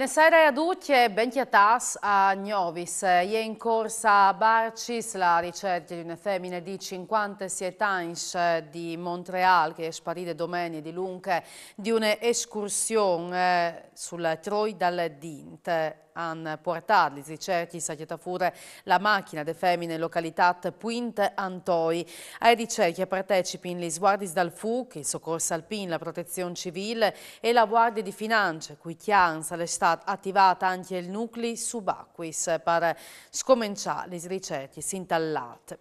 Buonasera a tutti e Aducchie, Benchiatas a Gnovis. È in corsa a Barcis la ricerca di una femmina di 57 anni eh, di Montreal che è sparita domenica di lunga di un'escursione eh, sul Troi dal Dint an portarli. Ricerchi sa chietafure la macchina de femmine località Puint Antoi. Ai ricerche partecipino gli sguardi dal FUC, il soccorso alpin, la protezione civile e la guardia di finanza, cui chianza è stata attivata anche il nucleo subacquis per scominciare le ricerche sintallate.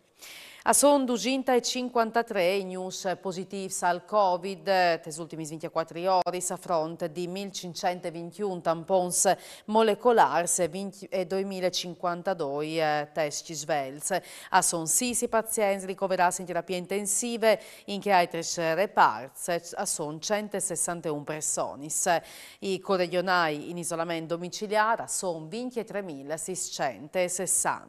A Son 253 i news positivi al Covid, les ultimi 24 ore, a fronte di 1521 tampons molecolars e 2052 test svelz. A Son 6 pazienti ricoverati in terapie intensive, in che altri reparts, a Son 161 personis. I corregionai in isolamento domiciliare a Son 23.660.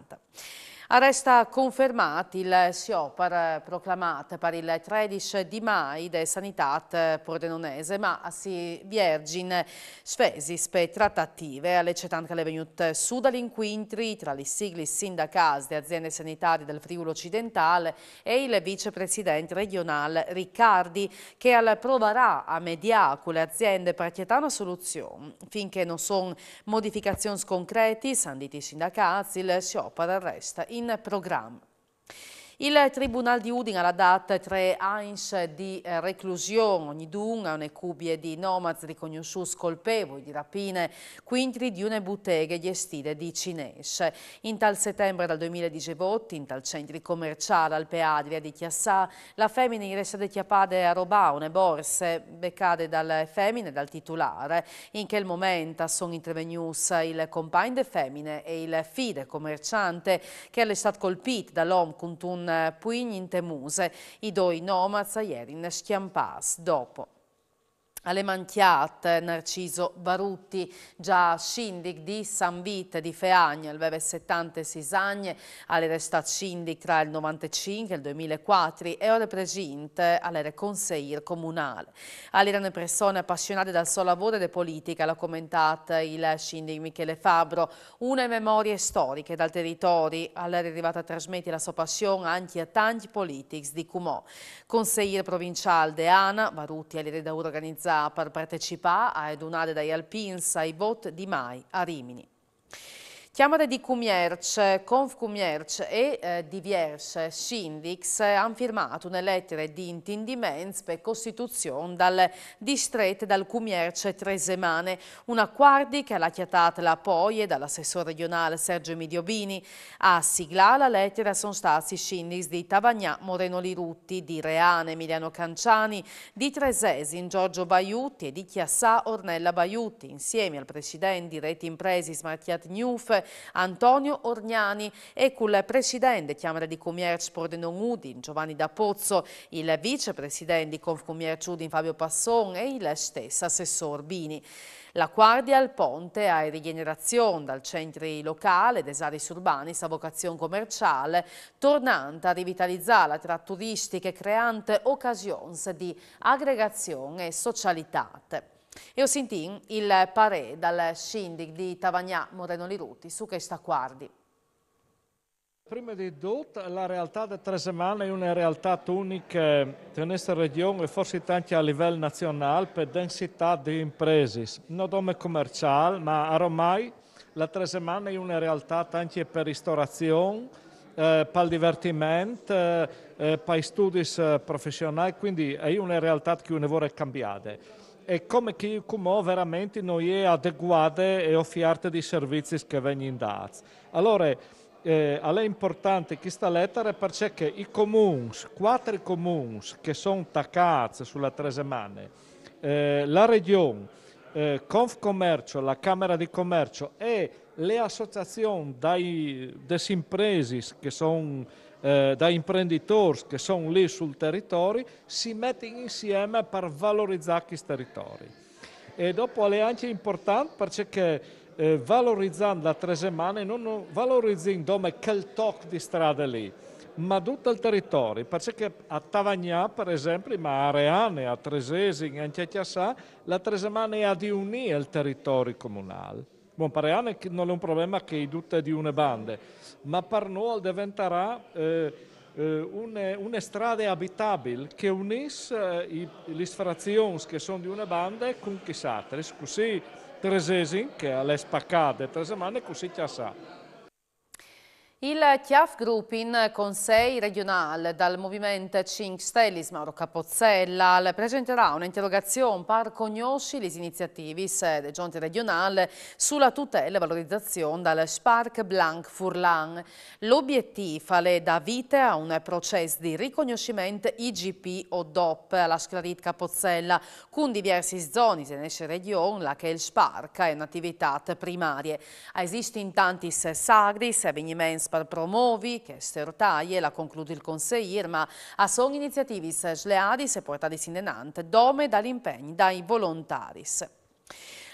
Resta confermato il SIOPAR oh, proclamato per il 13 di mai da Sanitat Pordenonese, ma si virgin svesis per trattative alle cetanche le venute su dall'inquintri tra gli sigli sindacali di aziende sanitarie del Friuli Occidentale e il vicepresidente regionale Riccardi, che al provarà a mediare con le aziende per chiedere una soluzione. Finché non sono modificazioni concrete, sanditi sindacati, il SIOPAR oh, resta in in programma. Il Tribunale di Udine ha dato tre ans di eh, reclusione, ogni dunque una cubie di nomads riconosciuti colpevoli di rapine, quintri di una botteghe gestite di cinese. In tal settembre del 2018, in tal centro commerciale al Peadria di Chiassà, la femmina in resta di Chiapade a Robà, una borse beccate dalle femmine e dal titolare. In quel momento sono intervenuti il compagno de femmine e il fide commerciante che è stato colpito dall'uomo con un non eh, pui niente I doi nomaza ieri in schiampas dopo alle manchiate Narciso Barutti, già Scindic di San Vite di Feagna, il Veve 70 Sisagne, alle resta Scindic tra il 95 e il 2004 e ore presinte all'Ere Conseir Comunale. All'erano persone appassionate dal suo lavoro e della politica, l'ha commentata il Scindic Michele Fabro, una memoria storica dal territorio, all'era arrivata a trasmettere la sua passione anche a tanti politics di Cumò. Conseir provinciale Deana, Ana, Barutti all'era da organizzata per partecipare ad una dai Alpins ai voti di mai a Rimini. Chiamate di Cumierce, Confcumierce e eh, di Vierce, Sindix, eh, hanno firmato una lettera di intendimento per costituzione dal distretto dal Cumierce Tresemane, un accordo che alla chiatata la poi e dall'assessore regionale Sergio Midiobini a siglare la lettera sono stati Sindix di Tavagnà Moreno Lirutti, di Reane Emiliano Canciani, di Tresesin Giorgio Baiutti e di Chiassà Ornella Baiutti, insieme al presidente di Rete Impresi Smartiat Newf Antonio Orgnani e col presidente Camera di Commercio Pordenone Udin, Giovanni da Pozzo, il vicepresidente di Confcommercio Udin Fabio Passon e il stesso assessor Bini. La Guardia al Ponte ha rigenerazione dal centro locale des aris urbani sa vocazione commerciale, tornante a rivitalizzare la tratturistica e creante occasioni di aggregazione e socialitate. E ho sentito il parere dal sindaco di Tavagnà Moreno Liruti su questa quardi. Prima di tutto, la realtà delle tre settimane è una realtà unica in questa regione e forse anche a livello nazionale per densità di imprese, non come commerciale, ma ormai la tre settimane è una realtà anche per ristorazione, eh, per il divertimento, eh, per studi professionali, quindi è una realtà che uno vuole cambiare e come che come veramente non è adeguato e offerte di servizi che vengono in DAZ. Allora, eh, è importante questa lettera perché i comuni, quattro comuni che sono taccati sulla Tresemane, eh, la Regione, eh, Confcommercio, la Camera di Commercio e le associazioni delle imprese che sono eh, da imprenditori che sono lì sul territorio, si mettono insieme per valorizzare questi territori. E dopo è anche importante perché eh, valorizzando la Tresemane non valorizziamo come quel tocco di strada lì, ma tutto il territorio, perché a Tavagnà per esempio, ma a Reane, a Tresesi, anche a Chiassà, la Tresemane ha di unire il territorio comunale. Buon Pareane non è un problema che è tutte di una banda, ma per noi diventerà eh, una, eh, una, strada abitabile che unisce eh, le frazioni che sono di una banda con chi sa, così Tresesi, che è spaccata tre settimane, così chi sa. Il CHIAF Group in Consei regionale dal Movimento 5 Stellis Mauro Capozzella presenterà un'interrogazione par cognosci le iniziative del giunte regionale sulla tutela e valorizzazione del Spark Blanc Furlan. L'obiettivo è da vita a un processo di riconoscimento IGP o DOP alla Sclarit Capozzella con diverse zone in esce regione la che il Spark è un'attività primaria. Esiste in tanti sagri, avvenimenti Gaspar promovi, che è sertaje, la conclude il Conseir, ma a son iniziativis sleadis e portadis in denante, dome dall'impegno dai volontaris.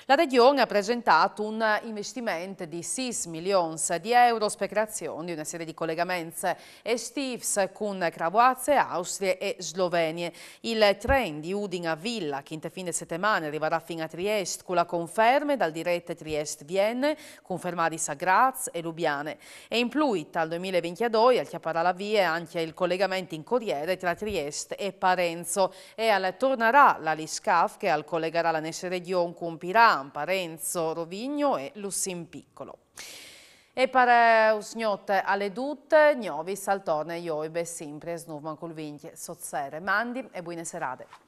La Regione ha presentato un investimento di 6 milioni di euro per creazione di una serie di collegamenti estivi con Cravoazze, Austria e Slovenia. Il treno di Udin a Villa, che fine settimana arriverà fino a Trieste con la conferma dal diretto Trieste-Vienne, confermati a Graz e Lubiane. E in più, dal 2022, al chiapparà la via anche il collegamento in corriere tra Trieste e Parenzo e al tornerà la Liscaf che al collegare la Nesse Region con Pirano stampa Renzo Rovigno e Lussin Piccolo. E per eh, usgnot alle dutte, gnovi, saltorne, joibe, sempre, snuvman col vintie, sozzere, mandi e buone serate.